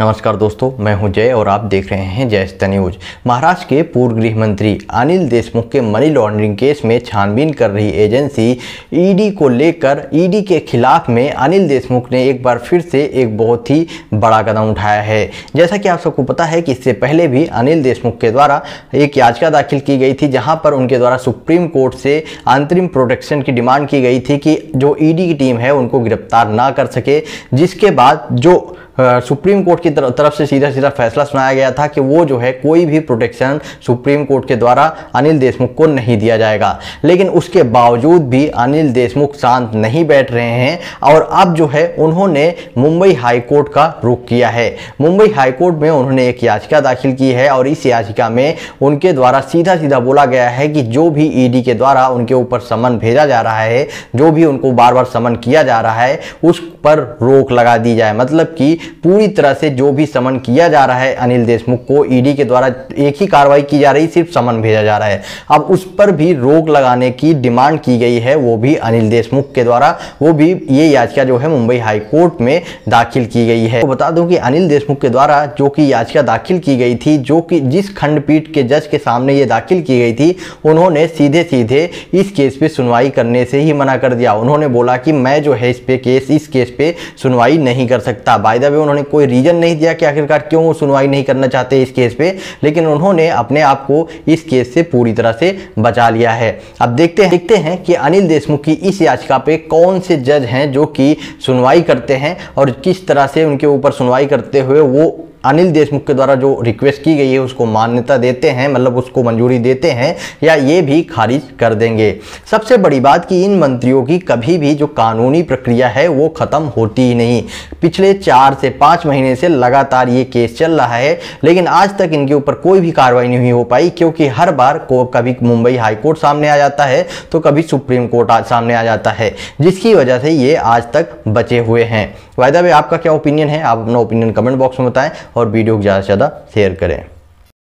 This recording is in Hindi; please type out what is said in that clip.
नमस्कार दोस्तों मैं हूं जय और आप देख रहे हैं जय न्यूज महाराष्ट्र के पूर्व गृह मंत्री अनिल देशमुख के मनी लॉन्ड्रिंग केस में छानबीन कर रही एजेंसी ईडी को लेकर ईडी के खिलाफ में अनिल देशमुख ने एक बार फिर से एक बहुत ही बड़ा कदम उठाया है जैसा कि आप सबको पता है कि इससे पहले भी अनिल देशमुख के द्वारा एक याचिका दाखिल की गई थी जहाँ पर उनके द्वारा सुप्रीम कोर्ट से अंतरिम प्रोटेक्शन की डिमांड की गई थी कि जो ई की टीम है उनको गिरफ्तार ना कर सके जिसके बाद जो सुप्रीम कोर्ट की तरफ से सीधा सीधा फैसला सुनाया गया था कि वो जो है कोई भी प्रोटेक्शन सुप्रीम कोर्ट के द्वारा अनिल देशमुख को नहीं दिया जाएगा लेकिन उसके बावजूद भी अनिल देशमुख शांत नहीं बैठ रहे हैं और अब जो है उन्होंने मुंबई हाईकोर्ट का रुख किया है मुंबई हाईकोर्ट में उन्होंने एक याचिका दाखिल की है और इस याचिका में उनके द्वारा सीधा सीधा बोला गया है कि जो भी ईडी e के द्वारा उनके ऊपर समन भेजा जा रहा है जो भी उनको बार बार समन किया जा रहा है उस पर रोक लगा दी जाए मतलब कि पूरी तरह से जो भी समन किया जा रहा है अनिल देशमुख को ईडी e के द्वारा एक ही कार्रवाई की जा रही सिर्फ समन भेजा जा रहा है अब उस पर भी रोक लगाने की डिमांड की गई है वो भी अनिल देशमुख के द्वारा वो भी ये याचिका जो है मुंबई हाईकोर्ट में दाखिल की गई है तो बता दूं कि अनिल देशमुख के द्वारा जो कि याचिका दाखिल की गई थी जो कि जिस खंडपीठ के जज के सामने ये दाखिल की गई थी उन्होंने सीधे सीधे इस केस पे सुनवाई करने से ही मना कर दिया उन्होंने बोला कि मैं जो है इस पे केस इस केस पे सुनवाई नहीं कर सकता बाय द वे हुए उन्होंने कोई रीज़न नहीं दिया कि आखिरकार क्यों वो सुनवाई नहीं करना चाहते इस केस पे लेकिन उन्होंने अपने आप को इस केस से पूरी तरह से बचा लिया है अब देखते हैं देखते हैं कि अनिल देशमुख की इस याचिका पे कौन से जज हैं जो कि सुनवाई करते हैं और किस तरह से उनके ऊपर सुनवाई करते हुए वो अनिल देशमुख के द्वारा जो रिक्वेस्ट की गई है उसको मान्यता देते हैं मतलब उसको मंजूरी देते हैं या ये भी खारिज कर देंगे सबसे बड़ी बात कि इन मंत्रियों की कभी भी जो कानूनी प्रक्रिया है वो ख़त्म होती ही नहीं पिछले चार से पाँच महीने से लगातार ये केस चल रहा है लेकिन आज तक इनके ऊपर कोई भी कार्रवाई नहीं हो पाई क्योंकि हर बार को कभी मुंबई हाईकोर्ट सामने आ जाता है तो कभी सुप्रीम कोर्ट सामने आ जाता है जिसकी वजह से ये आज तक बचे हुए हैं वायदा भाई आपका क्या ओपिनियन है आप अपना ओपिनियन कमेंट बॉक्स में बताएं और वीडियो को ज़्यादा से ज़्यादा शेयर करें